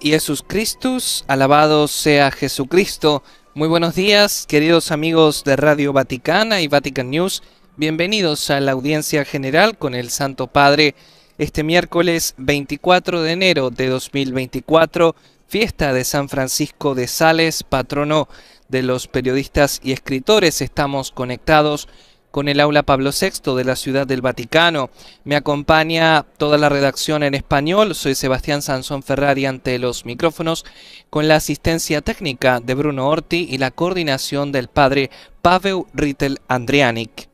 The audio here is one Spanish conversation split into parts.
y Jesús Cristus, alabado sea Jesucristo. Muy buenos días, queridos amigos de Radio Vaticana y Vatican News. Bienvenidos a la audiencia general con el Santo Padre este miércoles 24 de enero de 2024, fiesta de San Francisco de Sales, patrono de los periodistas y escritores. Estamos conectados con el aula Pablo VI de la Ciudad del Vaticano. Me acompaña toda la redacción en español. Soy Sebastián Sansón Ferrari ante los micrófonos con la asistencia técnica de Bruno Orti y la coordinación del padre Pavel rittel Andrianic.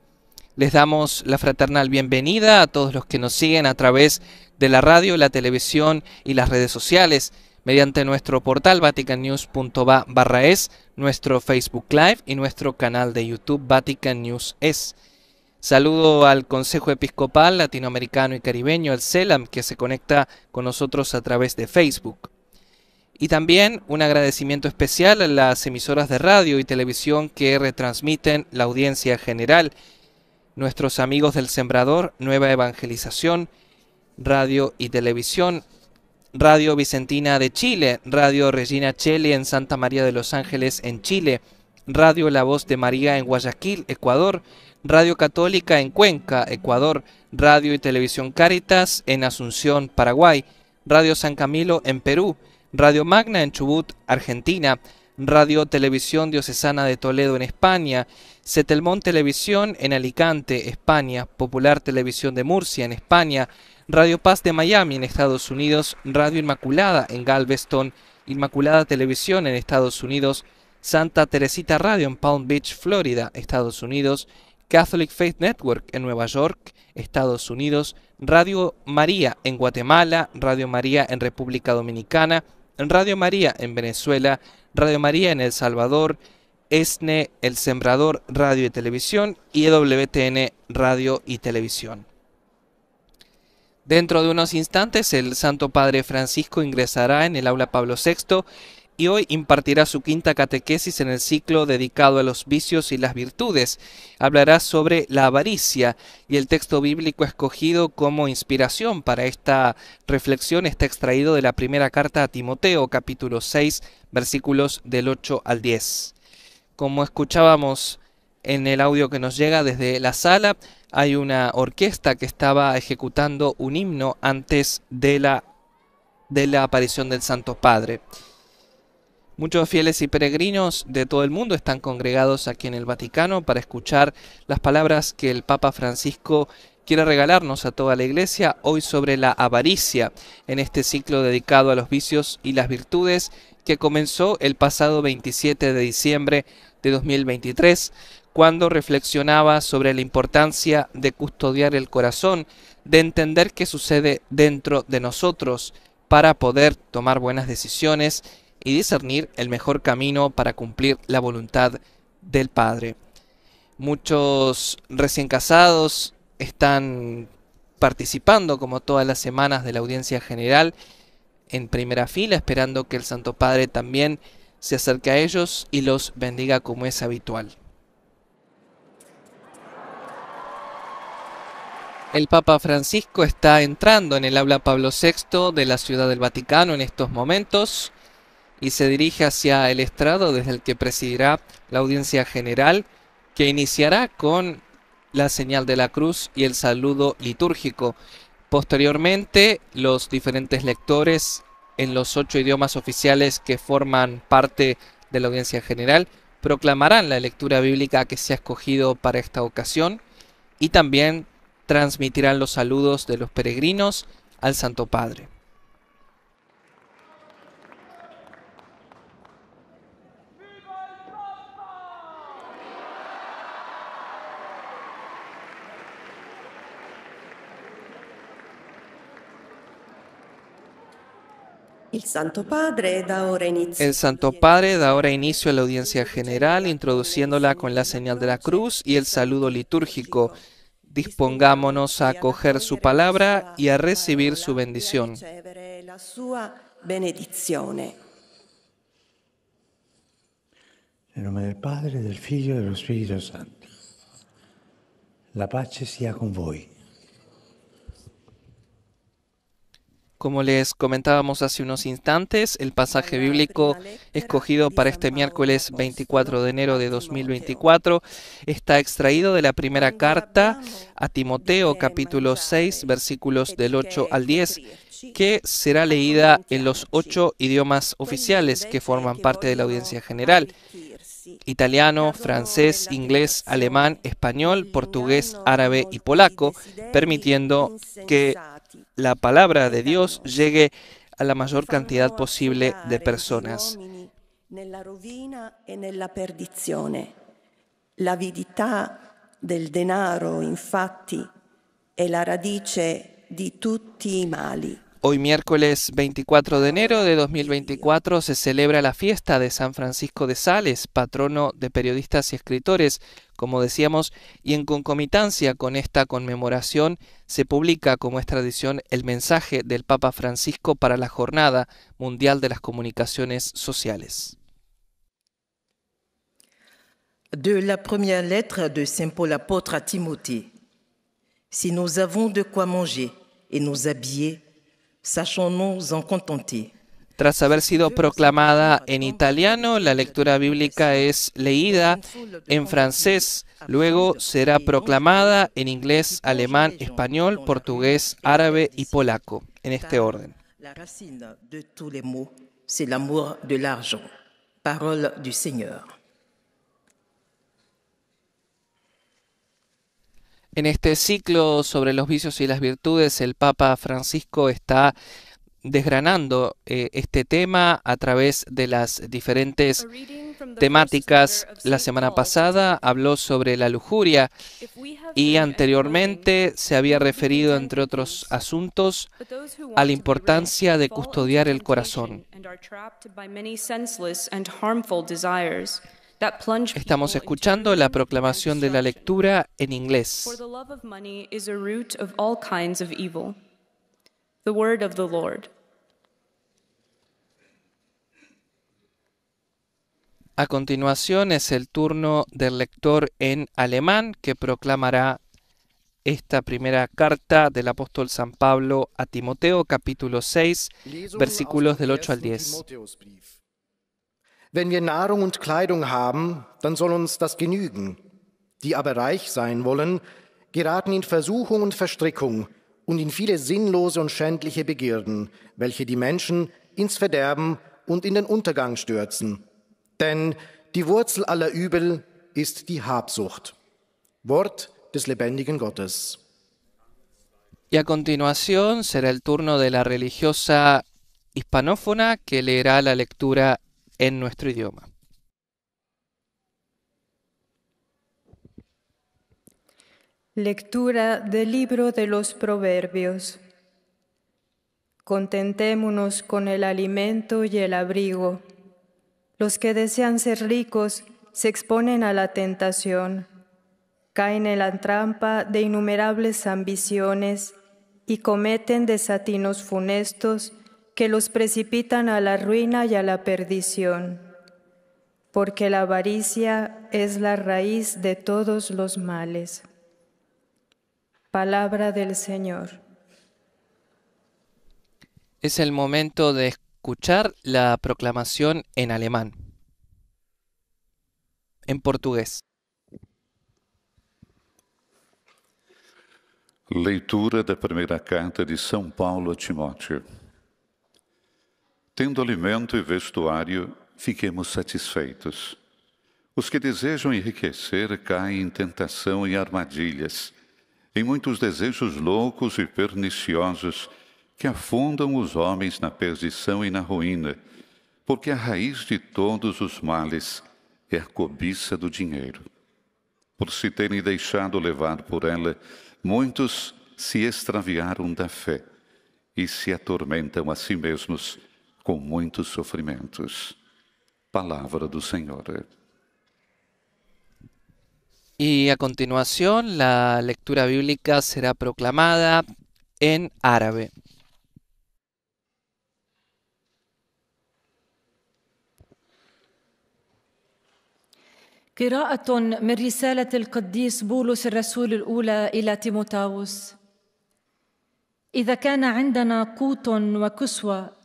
Les damos la fraternal bienvenida a todos los que nos siguen a través de la radio, la televisión y las redes sociales mediante nuestro portal vaticannews.va barra es, nuestro Facebook Live y nuestro canal de YouTube Vatican News es. Saludo al Consejo Episcopal Latinoamericano y Caribeño, el CELAM, que se conecta con nosotros a través de Facebook. Y también un agradecimiento especial a las emisoras de radio y televisión que retransmiten la audiencia general, nuestros amigos del Sembrador, Nueva Evangelización, Radio y Televisión, Radio Vicentina de Chile, Radio Regina Chile en Santa María de los Ángeles en Chile, Radio La Voz de María en Guayaquil, Ecuador, Radio Católica en Cuenca, Ecuador, Radio y Televisión Caritas en Asunción, Paraguay, Radio San Camilo en Perú, Radio Magna en Chubut, Argentina, Radio Televisión Diocesana de Toledo en España, Setelmón Televisión en Alicante, España, Popular Televisión de Murcia en España, Radio Paz de Miami en Estados Unidos, Radio Inmaculada en Galveston, Inmaculada Televisión en Estados Unidos, Santa Teresita Radio en Palm Beach, Florida, Estados Unidos, Catholic Faith Network en Nueva York, Estados Unidos, Radio María en Guatemala, Radio María en República Dominicana, Radio María en Venezuela, Radio María en El Salvador, ESNE, El Sembrador Radio y Televisión y EWTN Radio y Televisión. Dentro de unos instantes el Santo Padre Francisco ingresará en el aula Pablo VI y hoy impartirá su quinta catequesis en el ciclo dedicado a los vicios y las virtudes. Hablará sobre la avaricia y el texto bíblico escogido como inspiración para esta reflexión está extraído de la primera carta a Timoteo capítulo 6 versículos del 8 al 10. Como escuchábamos en el audio que nos llega desde la sala hay una orquesta que estaba ejecutando un himno antes de la, de la aparición del Santo Padre. Muchos fieles y peregrinos de todo el mundo están congregados aquí en el Vaticano para escuchar las palabras que el Papa Francisco quiere regalarnos a toda la Iglesia hoy sobre la avaricia, en este ciclo dedicado a los vicios y las virtudes que comenzó el pasado 27 de diciembre de 2023 cuando reflexionaba sobre la importancia de custodiar el corazón, de entender qué sucede dentro de nosotros para poder tomar buenas decisiones y discernir el mejor camino para cumplir la voluntad del Padre. Muchos recién casados están participando como todas las semanas de la audiencia general en primera fila, esperando que el Santo Padre también se acerque a ellos y los bendiga como es habitual. El Papa Francisco está entrando en el habla Pablo VI de la Ciudad del Vaticano en estos momentos y se dirige hacia el estrado desde el que presidirá la audiencia general que iniciará con la señal de la cruz y el saludo litúrgico. Posteriormente, los diferentes lectores en los ocho idiomas oficiales que forman parte de la audiencia general proclamarán la lectura bíblica que se ha escogido para esta ocasión y también transmitirán los saludos de los peregrinos al Santo Padre. El Santo Padre da ahora inicio, a la audiencia general, introduciéndola con la señal de la cruz y el saludo litúrgico dispongámonos a acoger su palabra y a recibir su bendición. En el nombre del Padre, del Hijo y del Espíritu Santo. La paz sea con vosotros. Como les comentábamos hace unos instantes, el pasaje bíblico escogido para este miércoles 24 de enero de 2024 está extraído de la primera carta a Timoteo capítulo 6 versículos del 8 al 10 que será leída en los ocho idiomas oficiales que forman parte de la audiencia general italiano, francés, inglés, alemán, español, portugués, árabe y polaco, permitiendo que la palabra de Dios llegue a la mayor cantidad posible de personas. nella rovina e nella del denaro, infatti, la radice de tutti i mali. Hoy miércoles 24 de enero de 2024 se celebra la fiesta de San Francisco de Sales, patrono de periodistas y escritores, como decíamos, y en concomitancia con esta conmemoración se publica, como es tradición, el mensaje del Papa Francisco para la Jornada Mundial de las Comunicaciones Sociales. De la primera letra de Saint Paul à Timothée. Si nous avons de quoi manger et nous habiller, tras haber sido proclamada en italiano, la lectura bíblica es leída en francés, luego será proclamada en inglés, alemán, español, portugués, árabe y polaco, en este orden. La racine de tous les mots, c'est l'amour de l'argent. Parole du Seigneur. En este ciclo sobre los vicios y las virtudes, el Papa Francisco está desgranando eh, este tema a través de las diferentes temáticas. La semana pasada habló sobre la lujuria y anteriormente se había referido, entre otros asuntos, a la importancia de custodiar el corazón. Estamos escuchando la proclamación de la lectura en inglés. A continuación es el turno del lector en alemán que proclamará esta primera carta del apóstol San Pablo a Timoteo capítulo 6 versículos del 8 al 10. Wenn wir Nahrung und Kleidung haben, dann soll uns das genügen. Die aber reich sein wollen, geraten in Versuchung und Verstrickung und in viele sinnlose und schändliche Begierden, welche die Menschen ins Verderben und in den Untergang stürzen. Denn die Wurzel aller Übel ist die Habsucht. Wort des lebendigen Gottes. Y a continuación será el turno de la religiosa hispanófona que leerá la lectura en nuestro idioma. Lectura del libro de los Proverbios. Contentémonos con el alimento y el abrigo. Los que desean ser ricos se exponen a la tentación, caen en la trampa de innumerables ambiciones y cometen desatinos funestos que los precipitan a la ruina y a la perdición, porque la avaricia es la raíz de todos los males. Palabra del Señor. Es el momento de escuchar la proclamación en alemán, en portugués. Leitura la primera carta de San Paulo a Timóteo. Tendo alimento e vestuário, fiquemos satisfeitos. Os que desejam enriquecer caem em tentação e armadilhas, em muitos desejos loucos e perniciosos que afundam os homens na perdição e na ruína, porque a raiz de todos os males é a cobiça do dinheiro. Por se terem deixado levar por ela, muitos se extraviaram da fé e se atormentam a si mesmos com muitos sofrimentos. Palavra do Senhor. Y a continuación la lectura bíblica será proclamada en árabe. قراءة من رسالة القديس بولس الرسول الأولى إلى تيموتاوس إذا كان عندنا قوت وكسوة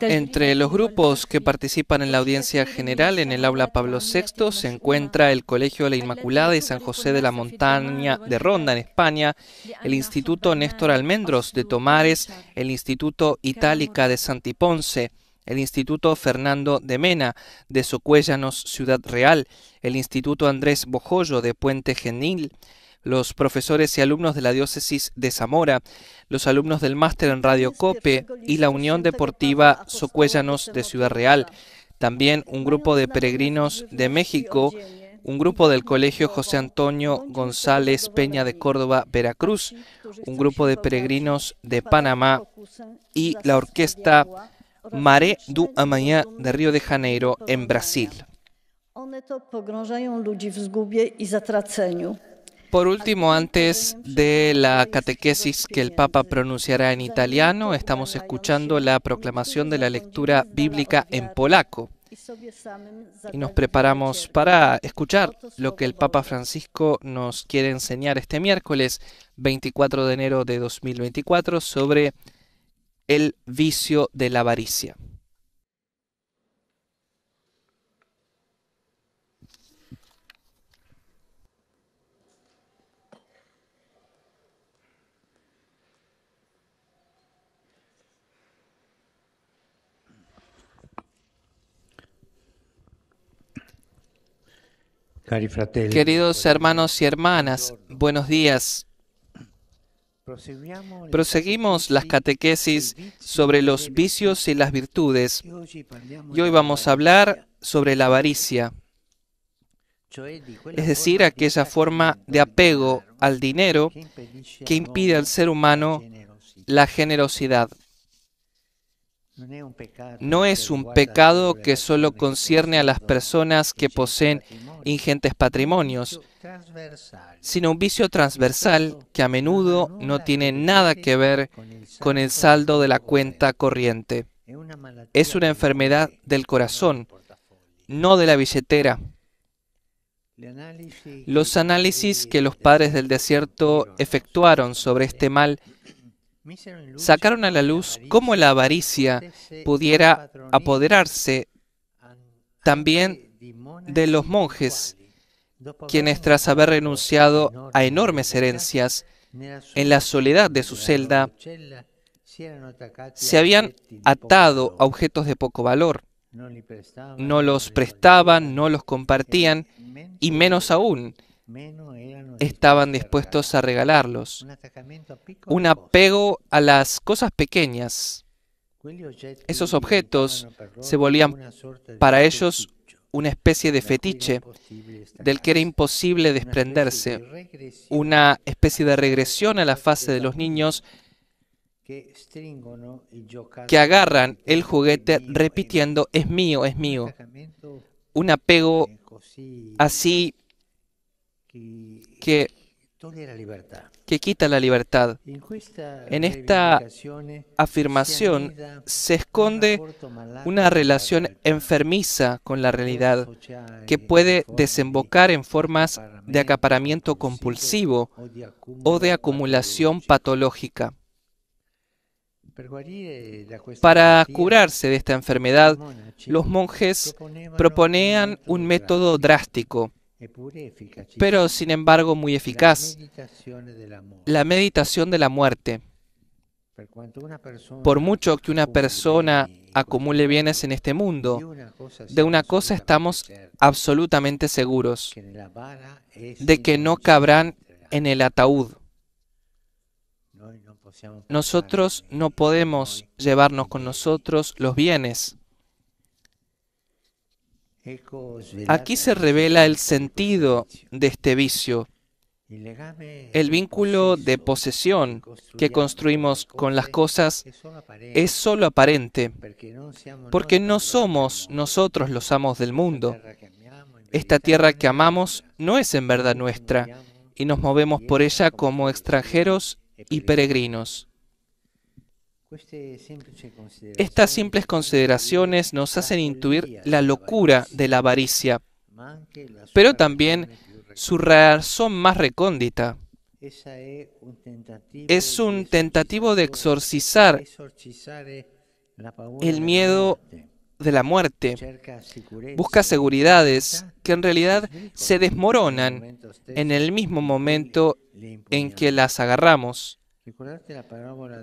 entre los grupos que participan en la audiencia general en el aula Pablo VI se encuentra el Colegio de la Inmaculada y San José de la Montaña de Ronda, en España, el Instituto Néstor Almendros de Tomares, el Instituto Itálica de Santiponce, el Instituto Fernando de Mena de Socuéllanos, Ciudad Real, el Instituto Andrés Bojollo de Puente Genil, los profesores y alumnos de la diócesis de Zamora, los alumnos del máster en Radio este Cope y la Unión Deportiva Socuellanos de Ciudad Real. También un grupo de peregrinos de México, un grupo del Colegio José Antonio González Peña de Córdoba, Veracruz, un grupo de peregrinos de Panamá y la orquesta Maré du Amanhã de Río de Janeiro en Brasil. Por último, antes de la catequesis que el Papa pronunciará en italiano, estamos escuchando la proclamación de la lectura bíblica en polaco. Y nos preparamos para escuchar lo que el Papa Francisco nos quiere enseñar este miércoles 24 de enero de 2024 sobre el vicio de la avaricia. Queridos hermanos y hermanas, buenos días. Proseguimos las catequesis sobre los vicios y las virtudes. Y hoy vamos a hablar sobre la avaricia, es decir, aquella forma de apego al dinero que impide al ser humano la generosidad. No es un pecado que solo concierne a las personas que poseen ingentes patrimonios, sino un vicio transversal que a menudo no tiene nada que ver con el saldo de la cuenta corriente. Es una enfermedad del corazón, no de la billetera. Los análisis que los padres del desierto efectuaron sobre este mal sacaron a la luz cómo la avaricia pudiera apoderarse también de los monjes, quienes tras haber renunciado a enormes herencias en la soledad de su celda, se habían este atado a objetos de poco valor. No los prestaban, no los compartían y menos aún estaban dispuestos a regalarlos. Un apego a las cosas pequeñas. Esos objetos se volvían para ellos una especie de fetiche del que era imposible desprenderse, una especie de regresión a la fase de los niños que agarran el juguete repitiendo, es mío, es mío. Un apego así que, que quita la libertad. En esta afirmación se esconde una relación enfermiza con la realidad que puede desembocar en formas de acaparamiento compulsivo o de acumulación patológica. Para curarse de esta enfermedad, los monjes proponían un método drástico pero sin embargo muy eficaz, la meditación de la muerte. Por mucho que una persona acumule bienes en este mundo, de una cosa estamos absolutamente seguros, de que no cabrán en el ataúd. Nosotros no podemos llevarnos con nosotros los bienes. Aquí se revela el sentido de este vicio, el vínculo de posesión que construimos con las cosas es solo aparente, porque no somos nosotros los amos del mundo. Esta tierra que amamos no es en verdad nuestra, y nos movemos por ella como extranjeros y peregrinos. Estas simples consideraciones nos hacen intuir la locura de la avaricia, pero también su razón más recóndita. Es un tentativo de exorcizar eh, el miedo de la muerte. Busca seguridades que en realidad se desmoronan en el mismo momento en que las agarramos.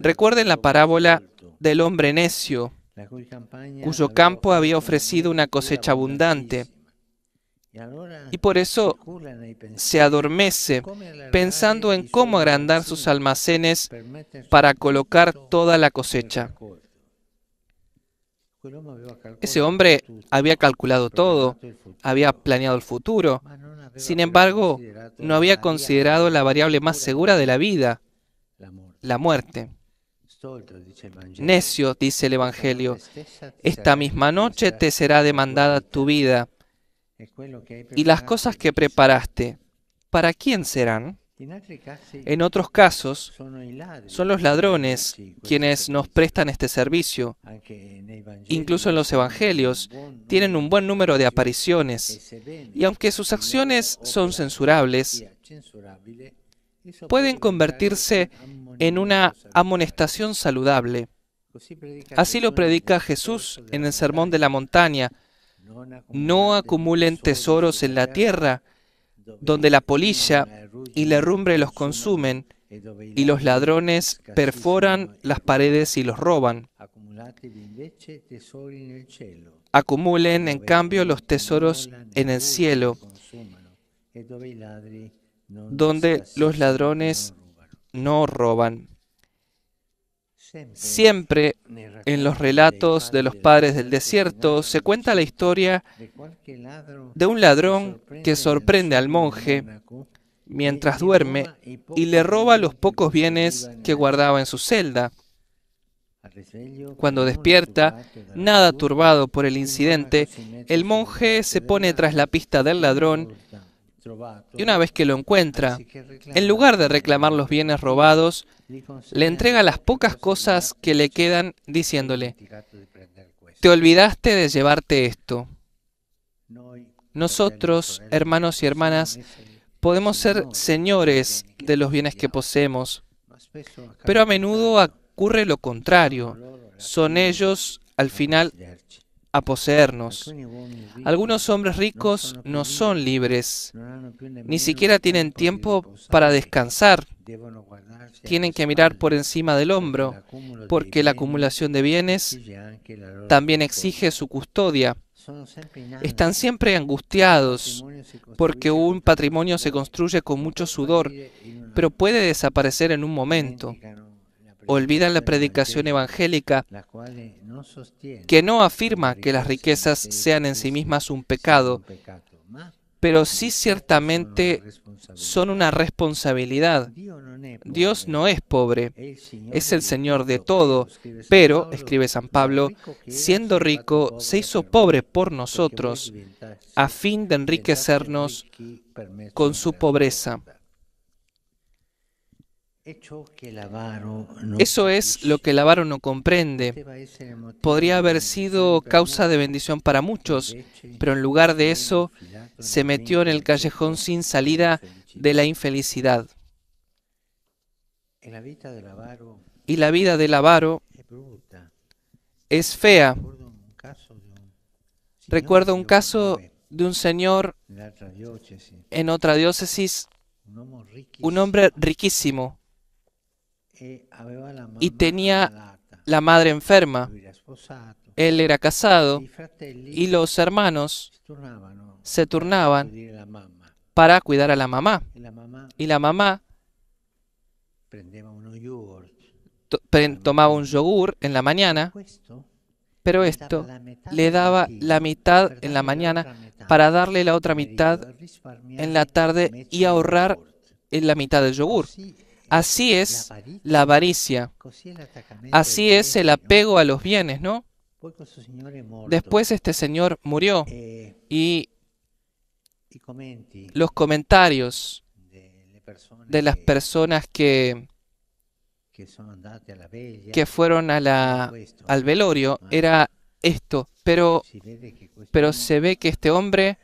Recuerden la parábola del hombre necio, cuyo campo había ofrecido una cosecha abundante. Y por eso se adormece pensando en cómo agrandar sus almacenes para colocar toda la cosecha. Ese hombre había calculado todo, había planeado el futuro, sin embargo, no había considerado la variable más segura de la vida, la muerte. Necio, dice el Evangelio, esta misma noche te será demandada tu vida y las cosas que preparaste, ¿para quién serán? En otros casos, son los ladrones quienes nos prestan este servicio. Incluso en los evangelios tienen un buen número de apariciones y aunque sus acciones son censurables, pueden convertirse en una amonestación saludable. Así lo predica Jesús en el Sermón de la Montaña. No acumulen tesoros en la tierra, donde la polilla y la herrumbre los consumen, y los ladrones perforan las paredes y los roban. Acumulen, en cambio, los tesoros en el cielo, donde los ladrones no roban. Siempre en los relatos de los padres del desierto se cuenta la historia de un ladrón que sorprende al monje mientras duerme y le roba los pocos bienes que guardaba en su celda. Cuando despierta, nada turbado por el incidente, el monje se pone tras la pista del ladrón y una vez que lo encuentra, en lugar de reclamar los bienes robados, le entrega las pocas cosas que le quedan diciéndole, te olvidaste de llevarte esto. Nosotros, hermanos y hermanas, podemos ser señores de los bienes que poseemos, pero a menudo ocurre lo contrario. Son ellos, al final, a poseernos. Algunos hombres ricos no son libres, ni siquiera tienen tiempo para descansar. Tienen que mirar por encima del hombro, porque la acumulación de bienes también exige su custodia. Están siempre angustiados porque un patrimonio se construye con mucho sudor, pero puede desaparecer en un momento olvidan la predicación evangélica que no afirma que las riquezas sean en sí mismas un pecado, pero sí ciertamente son una responsabilidad. Dios no es pobre, es el Señor de todo, pero, escribe San Pablo, siendo rico, se hizo pobre por nosotros, a fin de enriquecernos con su pobreza. Eso es lo que el avaro no comprende. Este Podría haber sido causa de bendición para muchos, pero en lugar de eso se metió en el callejón sin salida de la infelicidad. Y la vida del avaro es fea. Recuerdo un caso de un señor en otra diócesis, un hombre riquísimo, eh, y tenía la madre enferma. Él era casado y los hermanos se turnaban para cuidar a la mamá. E y la mamá tomaba un yogur en la mañana, pero esto le daba la mitad en la mañana para darle la otra mitad en la tarde y ahorrar en la mitad del yogur. Así es la avaricia. Así es el apego a los bienes, ¿no? Después este señor murió eh, y los comentarios de las personas que, que fueron al velorio era esto, pero, pero se ve que este hombre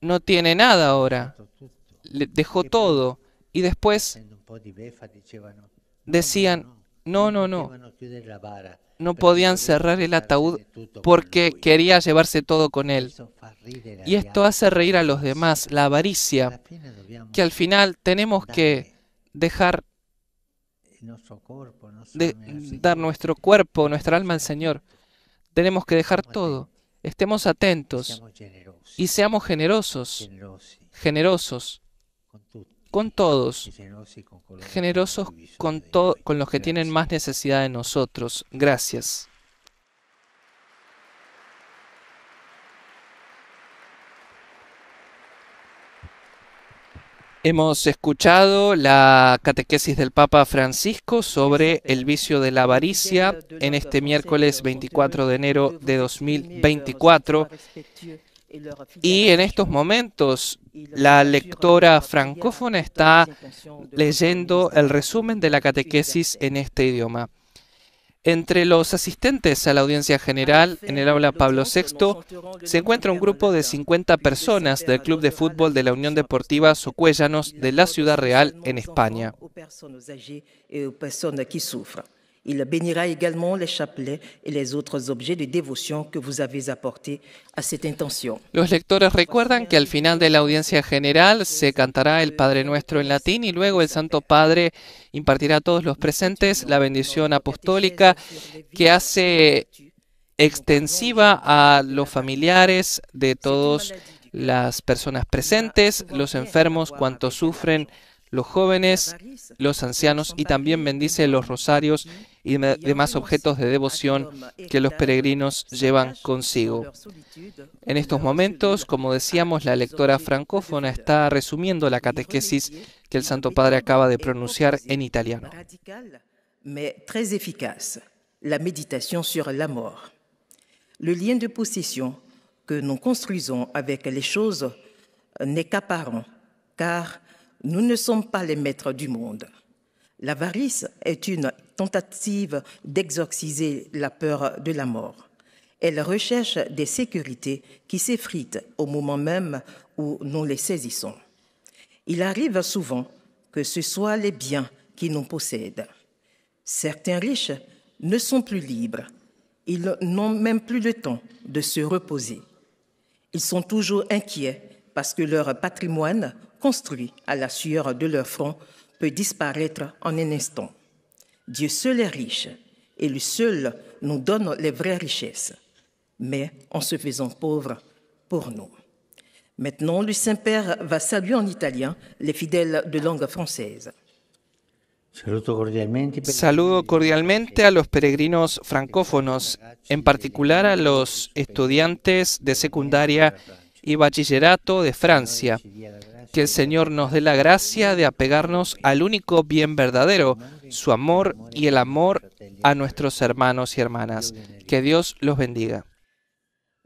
no tiene nada ahora, le dejó todo y después decían, no, no, no, no podían cerrar el ataúd porque quería llevarse todo con él. Y esto hace reír a los demás, la avaricia, que al final tenemos que dejar dar nuestro cuerpo, nuestra alma al Señor. Tenemos que dejar todo. Estemos atentos y seamos generosos, generosos con todos, generosos con, con los que tienen más necesidad de nosotros. Gracias. Hemos escuchado la catequesis del Papa Francisco sobre el vicio de la avaricia en este miércoles 24 de enero de 2024. Y en estos momentos la lectora francófona está leyendo el resumen de la catequesis en este idioma. Entre los asistentes a la audiencia general en el habla Pablo VI se encuentra un grupo de 50 personas del Club de Fútbol de la Unión Deportiva Socuellanos de la Ciudad Real en España. Il bénira également les chapelets et les autres objets de devoción que vous avez a cette intention. Los lectores recuerdan que al final de la audiencia general se cantará el Padre Nuestro en latín y luego el Santo Padre impartirá a todos los presentes la bendición apostólica que hace extensiva a los familiares de todas las personas presentes, los enfermos, cuantos sufren, los jóvenes, los ancianos y también bendice los rosarios y demás objetos de devoción que los peregrinos llevan consigo. En estos momentos, como decíamos, la lectora francófona está resumiendo la catequesis que el Santo Padre acaba de pronunciar en italiano. La meditación sur la mort. Le lien de possession que nous construisons avec les choses n'est qu'apparent, car nous ne sommes pas les maîtres du monde. L'avarice est une tentative d'exorciser la peur de la mort. Elle recherche des sécurités qui s'effritent au moment même où nous les saisissons. Il arrive souvent que ce soit les biens qui nous possèdent. Certains riches ne sont plus libres. Ils n'ont même plus le temps de se reposer. Ils sont toujours inquiets parce que leur patrimoine, construit à la sueur de leur front, peut disparaître en un instant. Dieu seul est riche et lui seul nous donne les vraies richesses, mais en se faisant pauvre pour nous. Maintenant, le Saint-Père va saluer en italien les fidèles de langue française. Saludo cordialmente a los peregrinos francófonos, en particular a los estudiantes de secundaria y bachillerato de Francia, que le Seigneur nous donne la grâce de apegarnos à único bien verdadero, su amor y el amor a nuestros hermanos y hermanas. Que Dios los bendiga.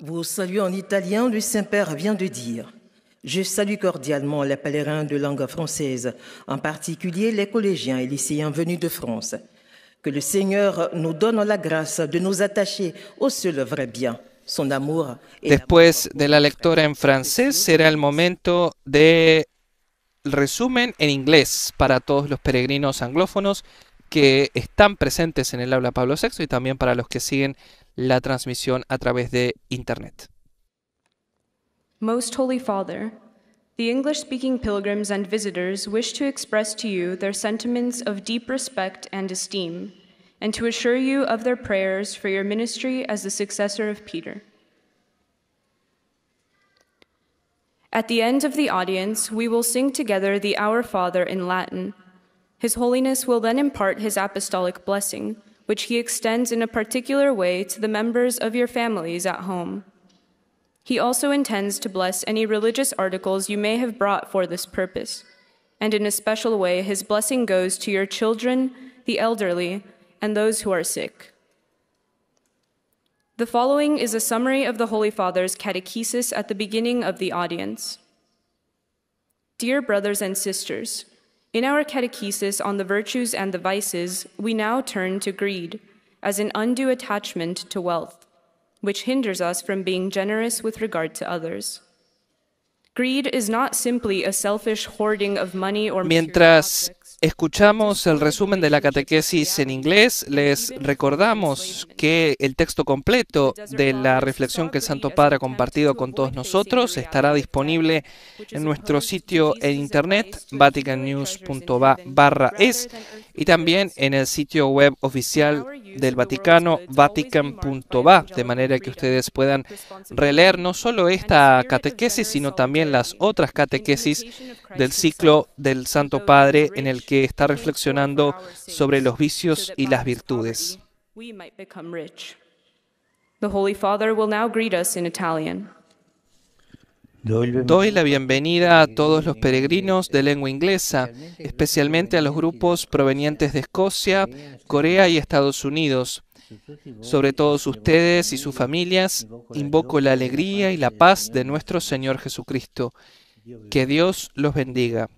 Vous saluez en italien, le Saint-Père vient de dire. Je salue cordialement les pèlerins de langue française, en particulier les collégiens et lycéens venus de France. Que le Seigneur nous donne la grâce de nous attacher au seul vrai bien Después de la lectura en francés será el momento de resumen en inglés para todos los peregrinos anglófonos que están presentes en el aula Pablo VI y también para los que siguen la transmisión a través de Internet. Most Holy Father, the English speaking pilgrims and visitors wish to express to you their sentiments of deep respect and esteem. and to assure you of their prayers for your ministry as the successor of Peter. At the end of the audience, we will sing together the Our Father in Latin. His Holiness will then impart his apostolic blessing, which he extends in a particular way to the members of your families at home. He also intends to bless any religious articles you may have brought for this purpose, and in a special way, his blessing goes to your children, the elderly, and those who are sick. The following is a summary of the Holy Father's catechesis at the beginning of the audience. Dear brothers and sisters, in our catechesis on the virtues and the vices, we now turn to greed as an undue attachment to wealth, which hinders us from being generous with regard to others. Greed is not simply a selfish hoarding of money or Mientras Escuchamos el resumen de la catequesis en inglés, les recordamos que el texto completo de la reflexión que el Santo Padre ha compartido con todos nosotros estará disponible en nuestro sitio en internet vaticannews.va es y también en el sitio web oficial del Vaticano, vatican.va, de manera que ustedes puedan releer no solo esta catequesis, sino también las otras catequesis del ciclo del Santo Padre en el que está reflexionando sobre los vicios y las virtudes. Doy la bienvenida a todos los peregrinos de lengua inglesa, especialmente a los grupos provenientes de Escocia, Corea y Estados Unidos. Sobre todos ustedes y sus familias, invoco la alegría y la paz de nuestro Señor Jesucristo. Que Dios los bendiga.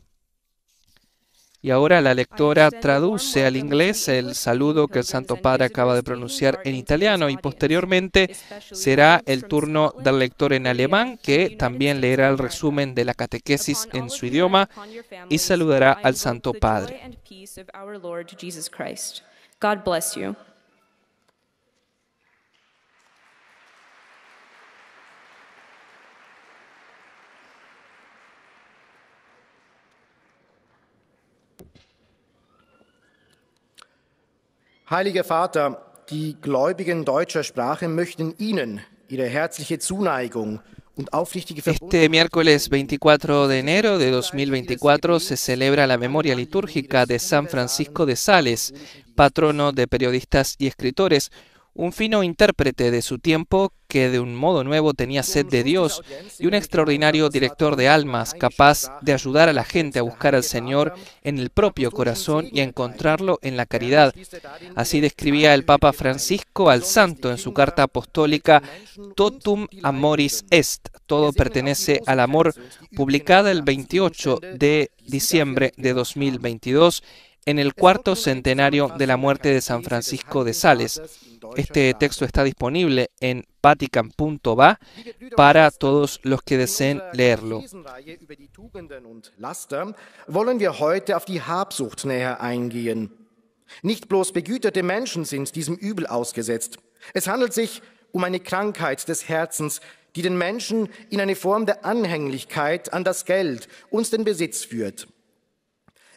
Y ahora la lectora traduce al inglés el saludo que el Santo Padre acaba de pronunciar en italiano y posteriormente será el turno del lector en alemán que también leerá el resumen de la catequesis en su idioma y saludará al Santo Padre. Heiliger Vater, die Gläubigen deutscher Sprache möchten Ihnen ihre herzliche Zuneigung Este miércoles 24 de enero de 2024 se celebra la memoria litúrgica de San Francisco de Sales, patrono de periodistas y escritores, un fino intérprete de su tiempo que de un modo nuevo tenía sed de Dios y un extraordinario director de almas capaz de ayudar a la gente a buscar al Señor en el propio corazón y a encontrarlo en la caridad. Así describía el Papa Francisco al Santo en su carta apostólica Totum Amoris Est, todo pertenece al amor, publicada el 28 de diciembre de 2022 en el cuarto centenario de la muerte de San Francisco de Sales. Este texto está disponible en vatican.va para todos los que deseen leerlo. Wollen wir heute auf die Habsucht näher eingehen. Nicht bloß begüterte Menschen sind diesem Übel ausgesetzt. Es handelt sich um eine Krankheit des Herzens, die den Menschen in eine Form der Anhänglichkeit an das Geld und den Besitz führt.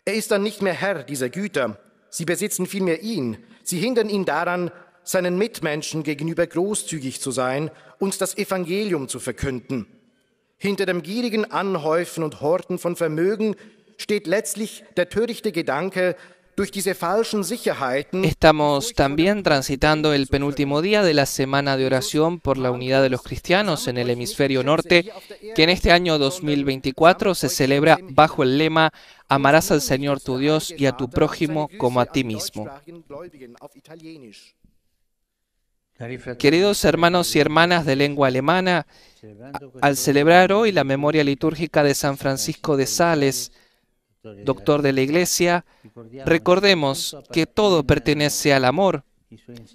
Er ist dann nicht mehr Herr dieser Güter. Sie besitzen vielmehr ihn. Sie hindern ihn daran, seinen Mitmenschen gegenüber großzügig zu sein und das Evangelium zu verkünden. Hinter dem gierigen Anhäufen und Horten von Vermögen steht letztlich der törichte Gedanke, Estamos también transitando el penúltimo día de la semana de oración por la unidad de los cristianos en el hemisferio norte, que en este año 2024 se celebra bajo el lema Amarás al Señor tu Dios y a tu prójimo como a ti mismo. Queridos hermanos y hermanas de lengua alemana, al celebrar hoy la memoria litúrgica de San Francisco de Sales, doctor de la Iglesia, recordemos que todo pertenece al amor,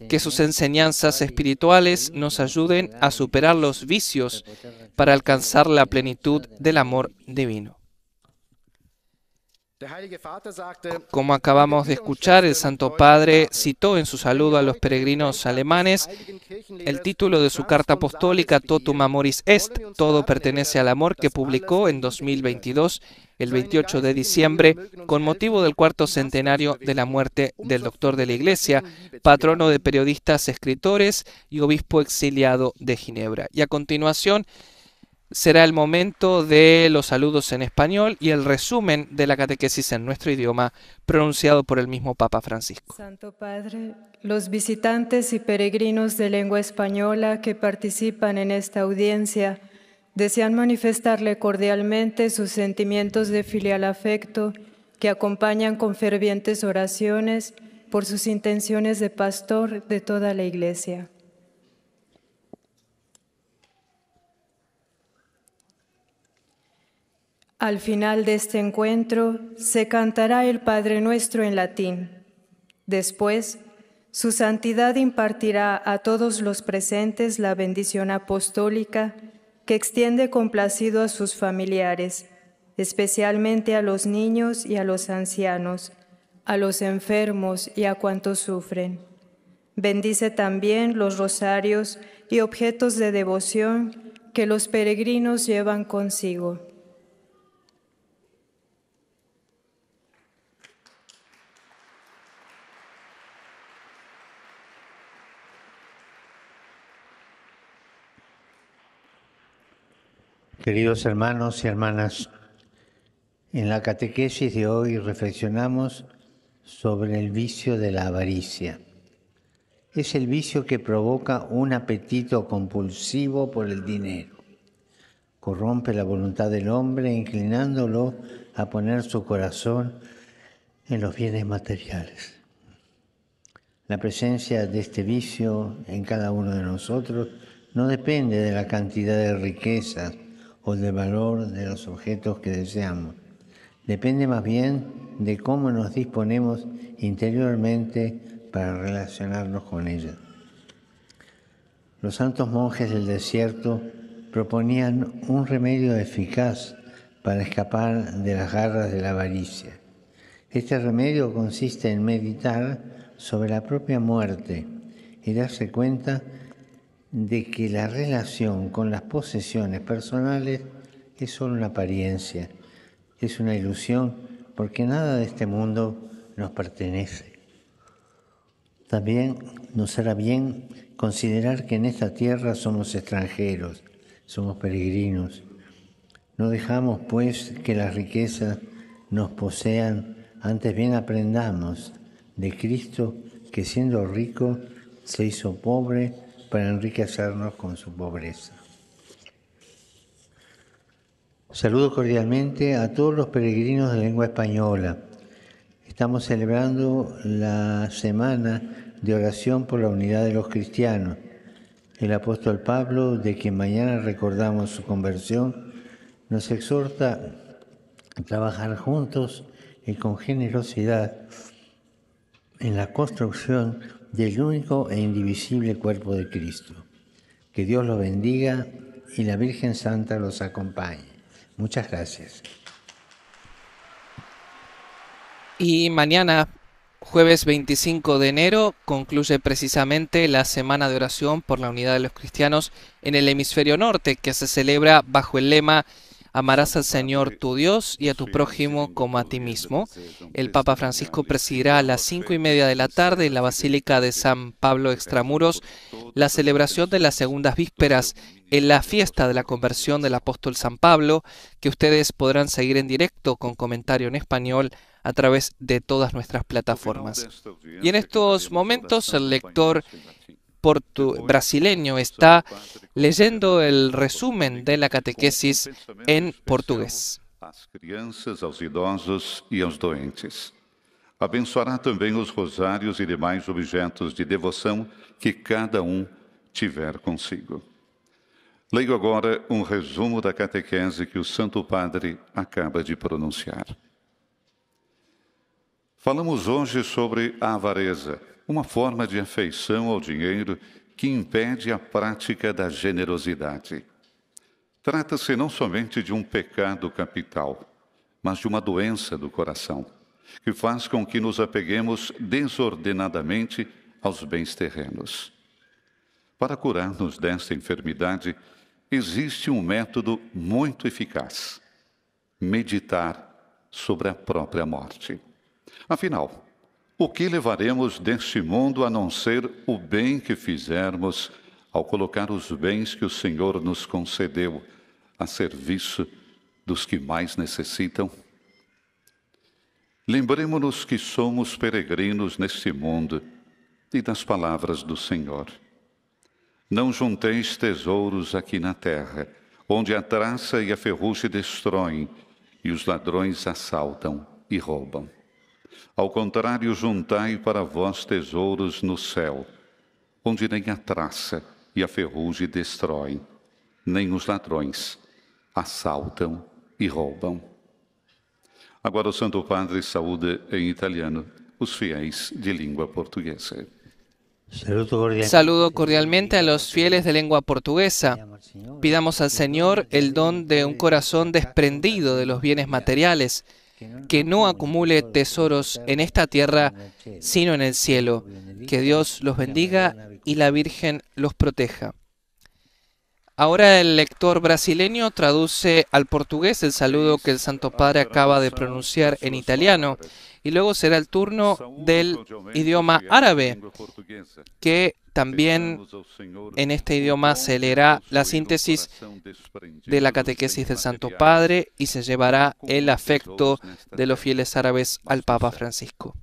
que sus enseñanzas espirituales nos ayuden a superar los vicios para alcanzar la plenitud del amor divino. Como acabamos de escuchar, el Santo Padre citó en su saludo a los peregrinos alemanes el título de su carta apostólica Totum Amoris Est, Todo pertenece al amor, que publicó en 2022, el 28 de diciembre, con motivo del cuarto centenario de la muerte del doctor de la Iglesia, patrono de periodistas, escritores y obispo exiliado de Ginebra. Y a continuación, será el momento de los saludos en español y el resumen de la catequesis en nuestro idioma pronunciado por el mismo Papa Francisco. Santo Padre, los visitantes y peregrinos de lengua española que participan en esta audiencia desean manifestarle cordialmente sus sentimientos de filial afecto que acompañan con fervientes oraciones por sus intenciones de pastor de toda la Iglesia. Al final de este encuentro se cantará el Padre Nuestro en latín. Después, su santidad impartirá a todos los presentes la bendición apostólica que extiende complacido a sus familiares, especialmente a los niños y a los ancianos, a los enfermos y a cuantos sufren. Bendice también los rosarios y objetos de devoción que los peregrinos llevan consigo. Queridos hermanos y hermanas, en la catequesis de hoy reflexionamos sobre el vicio de la avaricia. Es el vicio que provoca un apetito compulsivo por el dinero. Corrompe la voluntad del hombre inclinándolo a poner su corazón en los bienes materiales. La presencia de este vicio en cada uno de nosotros no depende de la cantidad de riquezas o del valor de los objetos que deseamos. Depende más bien de cómo nos disponemos interiormente para relacionarnos con ellos. Los santos monjes del desierto proponían un remedio eficaz para escapar de las garras de la avaricia. Este remedio consiste en meditar sobre la propia muerte y darse cuenta de que la relación con las posesiones personales es solo una apariencia, es una ilusión, porque nada de este mundo nos pertenece. También nos hará bien considerar que en esta tierra somos extranjeros, somos peregrinos. No dejamos pues que las riquezas nos posean, antes bien aprendamos de Cristo que siendo rico se hizo pobre, para enriquecernos con su pobreza. Saludo cordialmente a todos los peregrinos de lengua española. Estamos celebrando la semana de oración por la unidad de los cristianos. El apóstol Pablo, de quien mañana recordamos su conversión, nos exhorta a trabajar juntos y con generosidad en la construcción del único e indivisible cuerpo de Cristo. Que Dios los bendiga y la Virgen Santa los acompañe. Muchas gracias. Y mañana, jueves 25 de enero, concluye precisamente la semana de oración por la unidad de los cristianos en el hemisferio norte, que se celebra bajo el lema Amarás al Señor tu Dios y a tu prójimo como a ti mismo. El Papa Francisco presidirá a las cinco y media de la tarde en la Basílica de San Pablo Extramuros la celebración de las segundas vísperas en la fiesta de la conversión del apóstol San Pablo, que ustedes podrán seguir en directo con comentario en español a través de todas nuestras plataformas. Y en estos momentos el lector portu brasileño está ¿eh? leyendo el resumen de la catequesis en portugués. As crianças, aos idosos e aos doentes. Abençoará também os rosários e demais objetos de devoção que cada um tiver consigo. Leio agora um resumo da catequese que o Santo Padre acaba de pronunciar. Falamos hoje sobre a avareza, uma forma de afeição ao dinheiro que impede a prática da generosidade. Trata-se não somente de um pecado capital, mas de uma doença do coração, que faz com que nos apeguemos desordenadamente aos bens terrenos. Para curar-nos desta enfermidade, existe um método muito eficaz: meditar sobre a própria morte. Afinal, o que levaremos deste mundo a não ser o bem que fizermos ao colocar os bens que o Senhor nos concedeu a serviço dos que mais necessitam? Lembremos-nos que somos peregrinos neste mundo e das palavras do Senhor. Não junteis tesouros aqui na terra, onde a traça e a ferrugem destroem e os ladrões assaltam e roubam. Ao contrário, juntai para vós tesouros no céu, onde nem a traça e a ferrugem destroem, nem os ladrões assaltam e roubam. Agora o Santo Padre saúda em italiano os fiéis de língua portuguesa. Saludo cordialmente a los fieles de lengua portuguesa. Pidamos al Señor el don de un corazón desprendido de los bienes materiales que no acumule tesoros en esta tierra, sino en el cielo. Que Dios los bendiga y la Virgen los proteja. Ahora el lector brasileño traduce al portugués el saludo que el Santo Padre acaba de pronunciar en italiano y luego será el turno del idioma árabe, que también en este idioma se leerá la síntesis de la catequesis del Santo Padre y se llevará el afecto de los fieles árabes al Papa Francisco.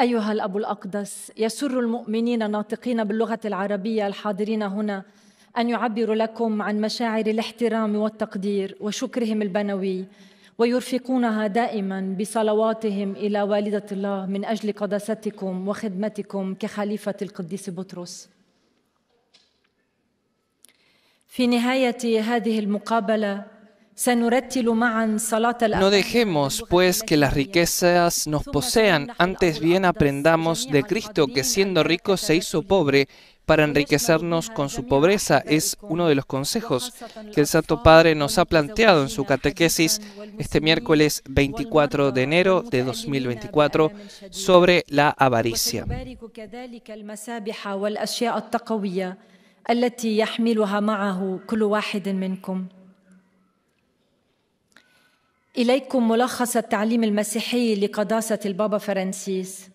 أيها الأب الأقدس يسر المؤمنين الناطقين باللغة العربية الحاضرين هنا أن يعبروا لكم عن مشاعر الاحترام والتقدير وشكرهم البنوي ويرفقونها دائما بصلواتهم إلى والدة الله من أجل قداستكم وخدمتكم كخليفة القديس بطرس في نهاية هذه المقابلة No dejemos, pues, que las riquezas nos posean, antes bien aprendamos de Cristo que siendo rico se hizo pobre para enriquecernos con su pobreza. Es uno de los consejos que el Santo Padre nos ha planteado en su catequesis este miércoles 24 de enero de 2024 sobre la avaricia. إليكم ملخص التعليم المسيحي لقداسة البابا فرانسيس.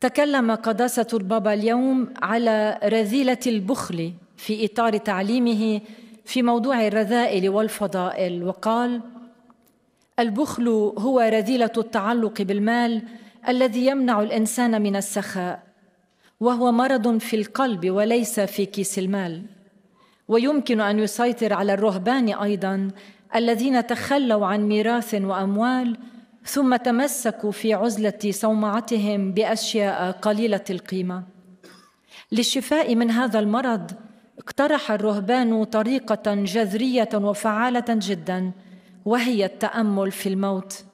تكلم قداسة البابا اليوم على رذيلة البخل في إطار تعليمه في موضوع الرذائل والفضائل وقال: البخل هو رذيلة التعلق بالمال الذي يمنع الإنسان من السخاء، وهو مرض في القلب وليس في كيس المال. ويمكن ان يسيطر على الرهبان ايضا الذين تخلوا عن ميراث واموال ثم تمسكوا في عزله صومعتهم باشياء قليله القيمه للشفاء من هذا المرض اقترح الرهبان طريقه جذريه وفعاله جدا وهي التامل في الموت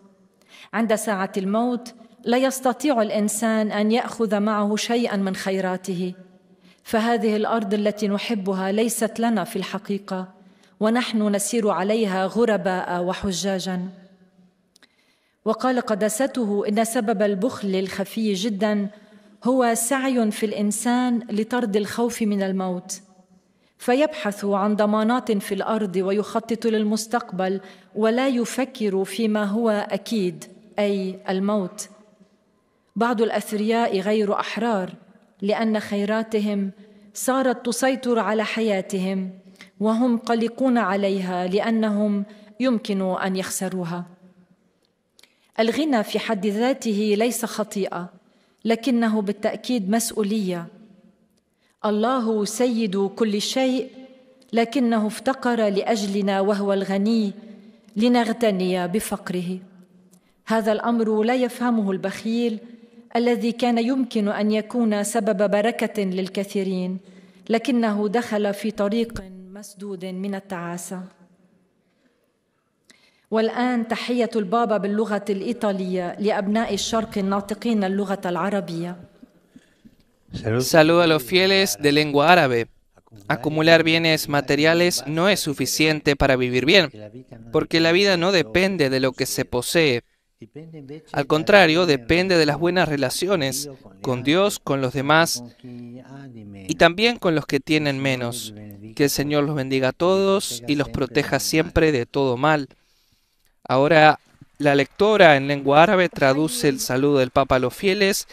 عند ساعه الموت لا يستطيع الانسان ان ياخذ معه شيئا من خيراته فهذه الارض التي نحبها ليست لنا في الحقيقه ونحن نسير عليها غرباء وحجاجا وقال قداسته ان سبب البخل الخفي جدا هو سعي في الانسان لطرد الخوف من الموت فيبحث عن ضمانات في الارض ويخطط للمستقبل ولا يفكر فيما هو اكيد اي الموت بعض الاثرياء غير احرار لان خيراتهم صارت تسيطر على حياتهم وهم قلقون عليها لانهم يمكن ان يخسروها الغنى في حد ذاته ليس خطيئه لكنه بالتاكيد مسؤوليه الله سيد كل شيء لكنه افتقر لاجلنا وهو الغني لنغتني بفقره هذا الامر لا يفهمه البخيل الذي كان يمكن ان يكون سبب بركه للكثيرين لكنه دخل في طريق مسدود a los fieles de lengua árabe. Acumular bienes materiales no es suficiente para vivir bien, porque la vida no depende de lo que se posee. Al contrario, depende de las buenas relaciones con Dios, con los demás y también con los que tienen menos. Que el Señor los bendiga a todos y los proteja siempre de todo mal. Ahora la lectora en lengua árabe traduce el saludo del Papa a los fieles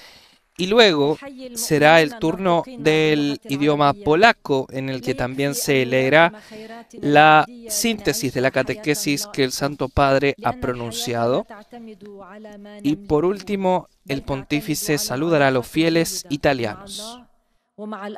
y luego será el turno del idioma polaco en el que también se leerá la síntesis de la catequesis que el Santo Padre ha pronunciado. Y por último, el pontífice saludará a los fieles italianos. Estamos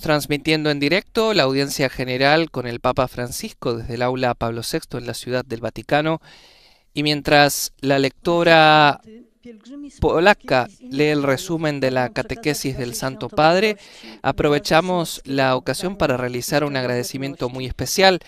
transmitiendo en directo la audiencia general con el Papa Francisco desde el aula Pablo VI en la Ciudad del Vaticano. Y mientras la lectora Polacca lee el resumen de la catequesis del Santo Padre, aprovechamos la ocasión para realizar un agradecimiento muy especial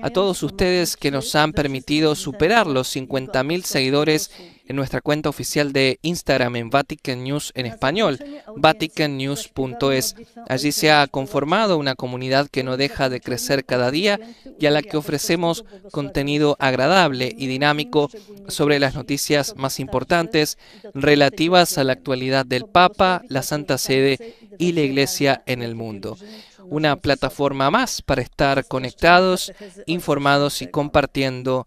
a todos ustedes que nos han permitido superar los 50.000 seguidores en nuestra cuenta oficial de Instagram en Vatican News en español, vaticannews.es. Allí se ha conformado una comunidad que no deja de crecer cada día y a la que ofrecemos contenido agradable y dinámico sobre las noticias más importantes relativas a la actualidad del Papa, la Santa Sede y la Iglesia en el mundo una plataforma más para estar conectados, informados y compartiendo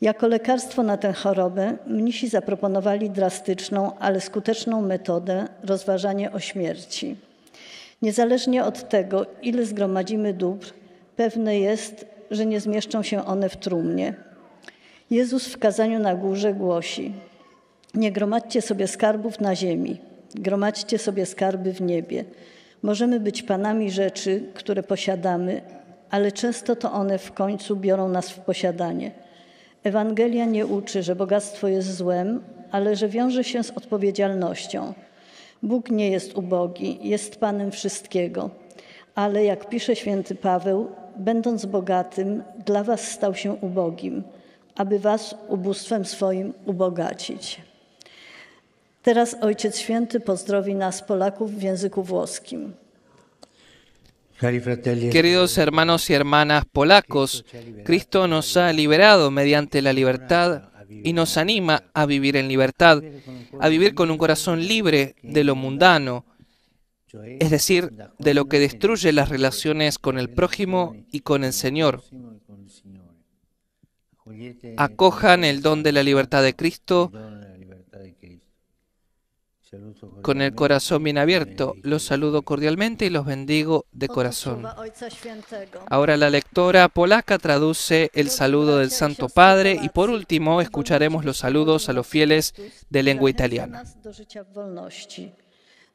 Jako lekarstwo na tę chorobę mnisi zaproponowali drastyczną, ale skuteczną metodę rozważanie o śmierci. Niezależnie od tego, ile zgromadzimy dóbr, pewne jest, że nie zmieszczą się one w trumnie. Jezus w kazaniu na górze głosi: Nie gromadźcie sobie skarbów na ziemi, gromadźcie sobie skarby w niebie. Możemy być panami rzeczy, które posiadamy, ale często to one w końcu biorą nas w posiadanie. Ewangelia nie uczy, że bogactwo jest złem, ale że wiąże się z odpowiedzialnością. Bóg nie jest ubogi, jest Panem wszystkiego. Ale jak pisze święty Paweł, będąc bogatym, dla was stał się ubogim, aby was ubóstwem swoim ubogacić. Teraz Ojciec Święty pozdrowi nas Polaków w języku włoskim. E Queridos hermanos y hermanas polacos, Cristo nos ha liberado mediante la libertad y nos anima a vivir en libertad, a vivir con un corazón libre de lo mundano, es decir, de lo que destruye las relaciones con el prójimo y con el Señor. Acojan el don de la libertad de Cristo con el corazón bien abierto, los saludo cordialmente y los bendigo de corazón. Ahora la lectora polaca traduce el saludo del Santo Padre y por último escucharemos los saludos a los fieles de lengua italiana.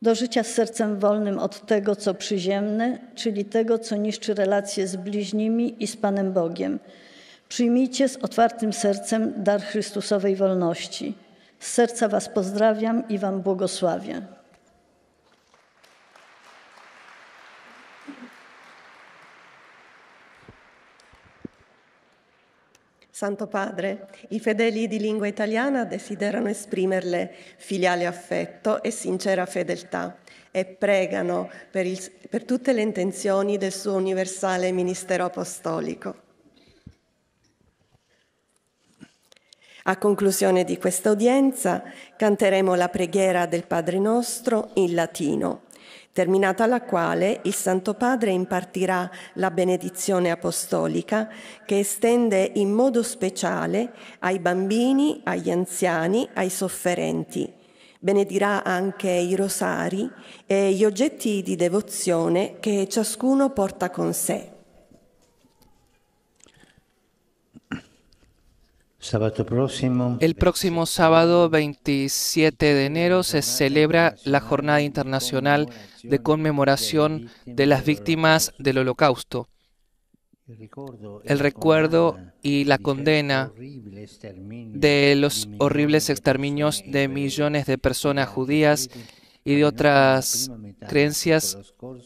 do życia z sercem wolnym od tego, co przyziemne, czyli tego, co niszczy relacje z bliźnimi i z Panem Bogiem. Przyjmijcie z otwartym sercem dar Chrystusowej wolności. Z serca Was pozdrawiam i Wam błogosławię. Santo Padre, i fedeli di lingua italiana desiderano esprimerle filiale affetto e sincera fedeltà e pregano per, il, per tutte le intenzioni del suo universale ministero apostolico. A conclusione di questa udienza canteremo la preghiera del Padre nostro in latino, terminata la quale il Santo Padre impartirà la benedizione apostolica che estende in modo speciale ai bambini, agli anziani, ai sofferenti. Benedirà anche i rosari e gli oggetti di devozione che ciascuno porta con sé. El próximo sábado 27 de enero se celebra la Jornada Internacional de Conmemoración de las Víctimas del Holocausto. El recuerdo y la condena de los horribles exterminios de millones de personas judías y de otras creencias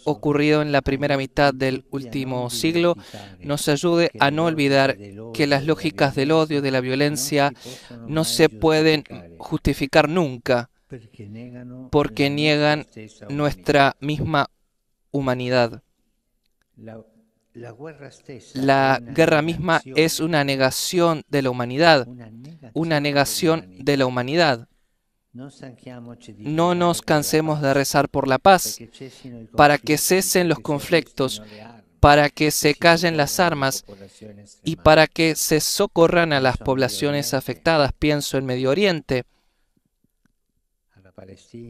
ocurrido en la primera mitad del último siglo, nos ayude a no olvidar que las lógicas del odio, de la violencia, no se pueden justificar nunca porque niegan nuestra misma humanidad. La guerra misma es una negación de la humanidad, una negación de la humanidad. No nos cansemos de rezar por la paz, para que cesen los conflictos, para que se callen las armas y para que se socorran a las poblaciones afectadas. Pienso en Medio Oriente,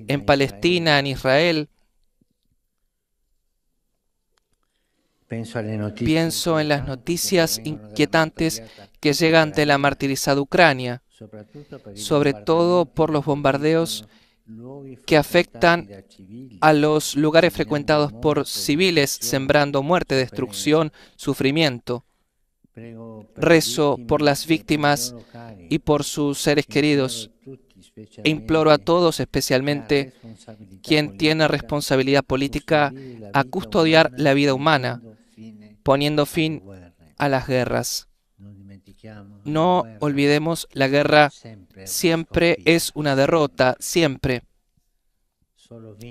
en Palestina, en Israel. Pienso en las noticias inquietantes que llegan de la martirizada Ucrania sobre todo por los bombardeos que afectan a los lugares frecuentados por civiles, sembrando muerte, destrucción, sufrimiento. Rezo por las víctimas y por sus seres queridos e imploro a todos, especialmente quien tiene responsabilidad política, a custodiar la vida humana, poniendo fin a las guerras. No olvidemos, la guerra siempre es una derrota, siempre.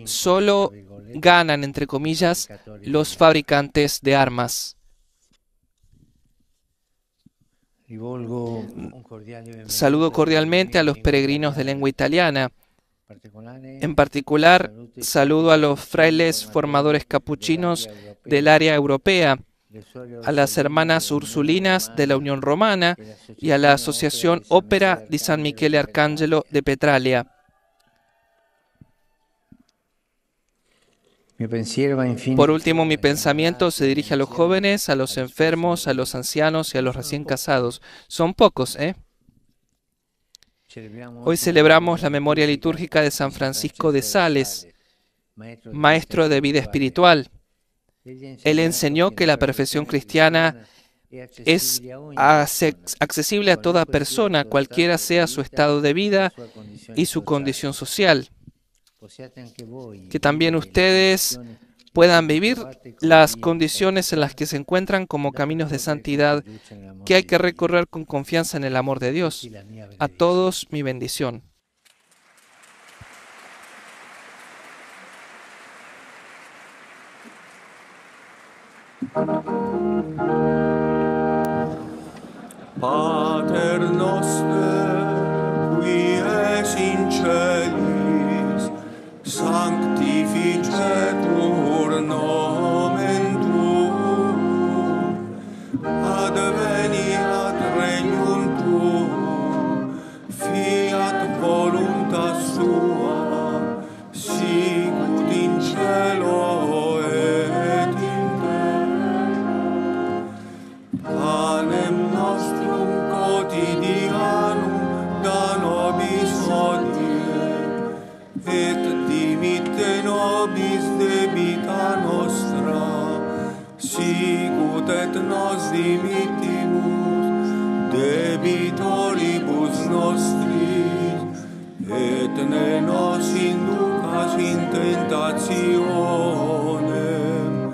Solo ganan, entre comillas, los fabricantes de armas. Saludo cordialmente a los peregrinos de lengua italiana. En particular, saludo a los frailes formadores capuchinos del área europea a las hermanas Ursulinas de la Unión Romana y a la Asociación Ópera di San Michele Arcangelo de Petralia. Por último, mi pensamiento se dirige a los jóvenes, a los enfermos, a los ancianos y a los recién casados. Son pocos, ¿eh? Hoy celebramos la memoria litúrgica de San Francisco de Sales, maestro de vida espiritual. Él enseñó que la perfección cristiana es accesible a toda persona, cualquiera sea su estado de vida y su condición social. Que también ustedes puedan vivir las condiciones en las que se encuentran como caminos de santidad que hay que recorrer con confianza en el amor de Dios. A todos mi bendición. Pater noster, qui es in celis, sanctificetur nos nos dimittimus debitoribus nostris et ne nos inducas tentationem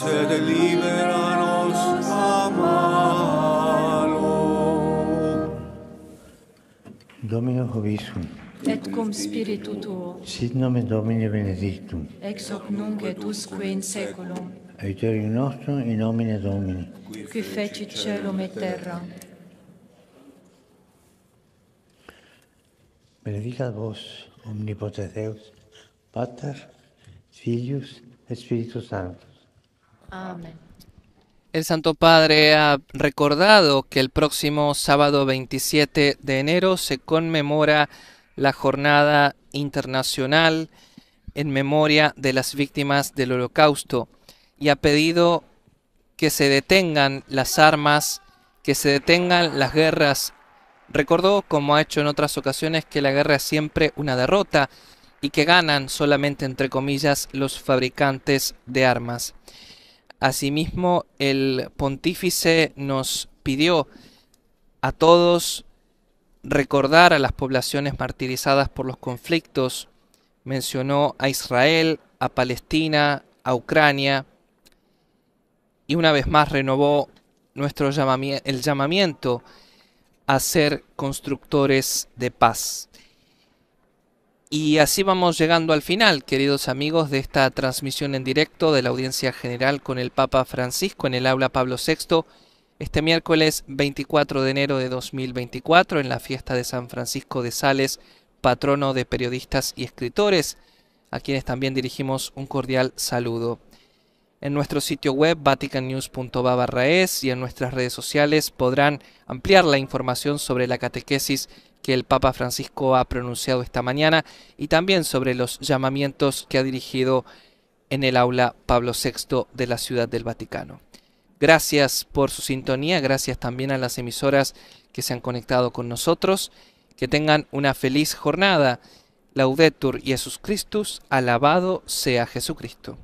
sed libera nos a malo Domino Hobiscum. et cum spiritu tuo. Sit nomen Domini benedictum. Ex hoc nunc et usque in saeculum. Aiuterium nostrum in nomine Domini. Qui feci celum et terra. Benedica vos omnipotens Deus, Pater, Filius et Spiritus Sanctus. Amén. El Santo Padre ha recordado que el próximo sábado 27 de enero se conmemora la Jornada Internacional en memoria de las víctimas del holocausto y ha pedido que se detengan las armas, que se detengan las guerras. Recordó, como ha hecho en otras ocasiones, que la guerra es siempre una derrota y que ganan solamente, entre comillas, los fabricantes de armas. Asimismo, el pontífice nos pidió a todos recordar a las poblaciones martirizadas por los conflictos. Mencionó a Israel, a Palestina, a Ucrania. Y una vez más renovó nuestro el llamamiento a ser constructores de paz. Y así vamos llegando al final, queridos amigos, de esta transmisión en directo de la audiencia general con el Papa Francisco en el aula Pablo VI este miércoles 24 de enero de 2024 en la fiesta de San Francisco de Sales, patrono de periodistas y escritores, a quienes también dirigimos un cordial saludo. En nuestro sitio web vaticannews.va/es y en nuestras redes sociales podrán ampliar la información sobre la catequesis que el Papa Francisco ha pronunciado esta mañana y también sobre los llamamientos que ha dirigido en el aula Pablo VI de la Ciudad del Vaticano. Gracias por su sintonía, gracias también a las emisoras que se han conectado con nosotros. Que tengan una feliz jornada. Laudetur Jesus Christus, alabado sea Jesucristo.